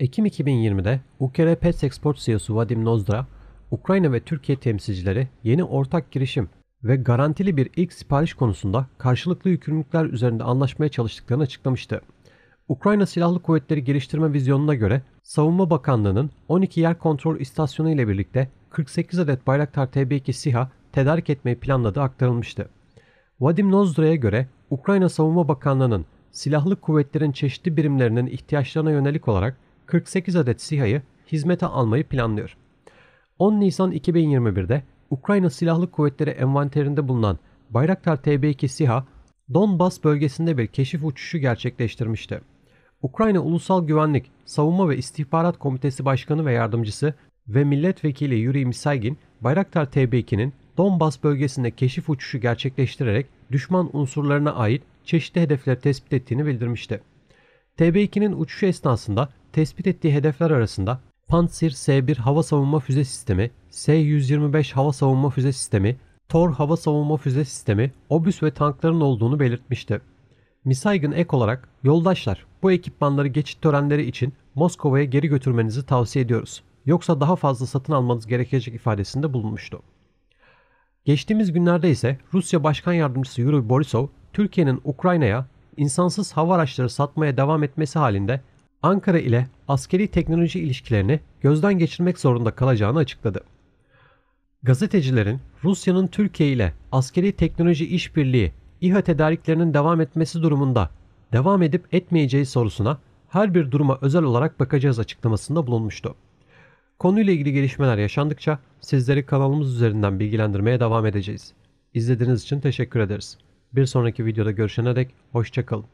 Ekim 2020'de UKR Pet Export CEO'su Vadim Nozdra, Ukrayna ve Türkiye temsilcileri yeni ortak girişim ve garantili bir ilk sipariş konusunda karşılıklı yükümlülükler üzerinde anlaşmaya çalıştıklarını açıklamıştı. Ukrayna Silahlı Kuvvetleri geliştirme vizyonuna göre Savunma Bakanlığı'nın 12 yer kontrol istasyonu ile birlikte 48 adet Bayraktar TB2 SİHA tedarik etmeyi planladığı aktarılmıştı. Vadim Nozdra'ya göre Ukrayna Savunma Bakanlığı'nın silahlı kuvvetlerin çeşitli birimlerinin ihtiyaçlarına yönelik olarak 48 adet SİHA'yı hizmete almayı planlıyor. 10 Nisan 2021'de Ukrayna Silahlı Kuvvetleri envanterinde bulunan Bayraktar TB2 SİHA, Donbas bölgesinde bir keşif uçuşu gerçekleştirmişti. Ukrayna Ulusal Güvenlik, Savunma ve İstihbarat Komitesi Başkanı ve Yardımcısı ve Milletvekili Yuri Misaygin, Bayraktar TB2'nin Donbas bölgesinde keşif uçuşu gerçekleştirerek düşman unsurlarına ait çeşitli hedefleri tespit ettiğini bildirmişti. TB2'nin uçuşu esnasında Tespit ettiği hedefler arasında Pantsir S-1 hava savunma füze sistemi, S-125 hava savunma füze sistemi, Tor hava savunma füze sistemi, obüs ve tankların olduğunu belirtmişti. Misaygın ek olarak yoldaşlar bu ekipmanları geçit törenleri için Moskova'ya geri götürmenizi tavsiye ediyoruz. Yoksa daha fazla satın almanız gerekecek ifadesinde bulunmuştu. Geçtiğimiz günlerde ise Rusya Başkan Yardımcısı Yuri Borisov, Türkiye'nin Ukrayna'ya insansız hava araçları satmaya devam etmesi halinde Ankara ile askeri teknoloji ilişkilerini gözden geçirmek zorunda kalacağını açıkladı. Gazetecilerin Rusya'nın Türkiye ile askeri teknoloji işbirliği İHA tedariklerinin devam etmesi durumunda devam edip etmeyeceği sorusuna her bir duruma özel olarak bakacağız açıklamasında bulunmuştu. Konuyla ilgili gelişmeler yaşandıkça sizleri kanalımız üzerinden bilgilendirmeye devam edeceğiz. İzlediğiniz için teşekkür ederiz. Bir sonraki videoda görüşene dek hoşçakalın.